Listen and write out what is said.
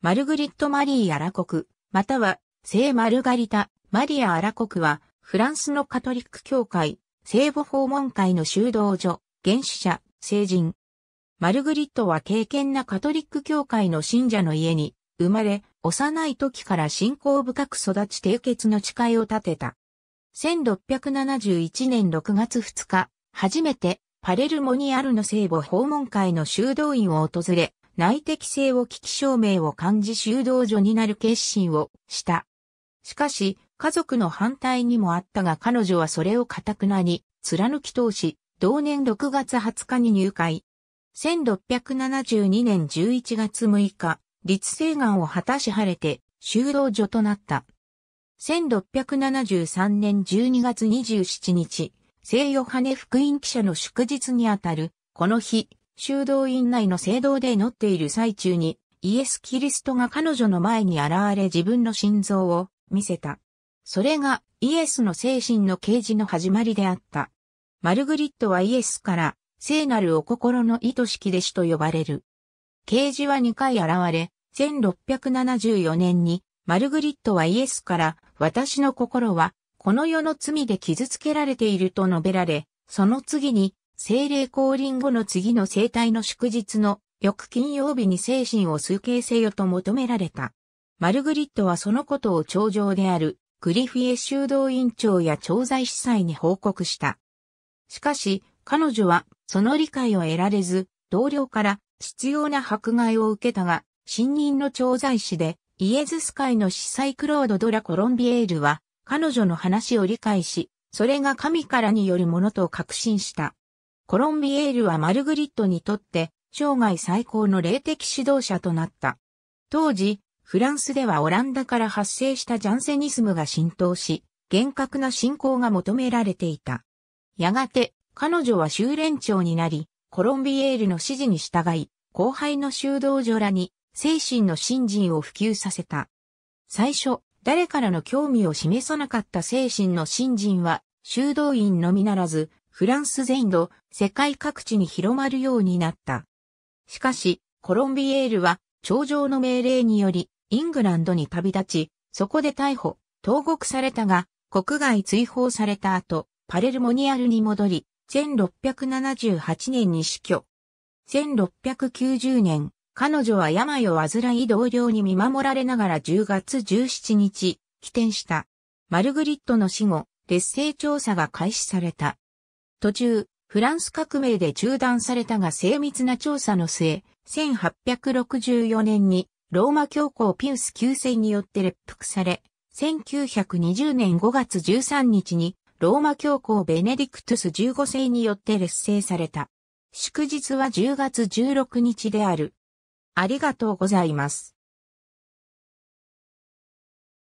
マルグリット・マリー・アラ国、または、聖マルガリタ・マリア・アラ国は、フランスのカトリック教会、聖母訪問会の修道所、原始者、聖人。マルグリットは敬虔なカトリック教会の信者の家に生まれ、幼い時から信仰深く育ち締結の誓いを立てた。1671年6月2日、初めてパレルモニアルの聖母訪問会の修道院を訪れ、内的性を危機証明を感じ修道女になる決心をした。しかし、家族の反対にもあったが彼女はそれを固くなに貫き通し、同年6月20日に入会。1672年11月6日、立成願を果たし晴れて、修道女となった。1673年12月27日、聖ヨハネ福音記者の祝日にあたる、この日、修道院内の聖堂で祈っている最中に、イエス・キリストが彼女の前に現れ自分の心臓を見せた。それがイエスの精神の啓示の始まりであった。マルグリットはイエスから、聖なるお心の意図式弟子と呼ばれる。啓示は2回現れ、1674年に、マルグリットはイエスから、私の心は、この世の罪で傷つけられていると述べられ、その次に、精霊降臨後の次の生体の祝日の翌金曜日に精神を崇敬せよと求められた。マルグリットはそのことを頂上であるグリフィエ修道院長や調剤司祭に報告した。しかし、彼女はその理解を得られず、同僚から必要な迫害を受けたが、新任の調剤師でイエズス会の司祭クロード・ドラ・コロンビエールは、彼女の話を理解し、それが神からによるものと確信した。コロンビエールはマルグリットにとって生涯最高の霊的指導者となった。当時、フランスではオランダから発生したジャンセニスムが浸透し、厳格な信仰が求められていた。やがて、彼女は修練長になり、コロンビエールの指示に従い、後輩の修道女らに精神の信心を普及させた。最初、誰からの興味を示さなかった精神の信心は、修道院のみならず、フランス全土、世界各地に広まるようになった。しかし、コロンビエールは、頂上の命令により、イングランドに旅立ち、そこで逮捕、投獄されたが、国外追放された後、パレルモニアルに戻り、1678年に死去。1690年、彼女は病を患い同僚に見守られながら10月17日、起点した。マルグリットの死後、劣勢調査が開始された。途中、フランス革命で中断されたが精密な調査の末、1864年にローマ教皇ピウス9世によって列服され、1920年5月13日にローマ教皇ベネディクトゥス15世によって列聖された。祝日は10月16日である。ありがとうございます。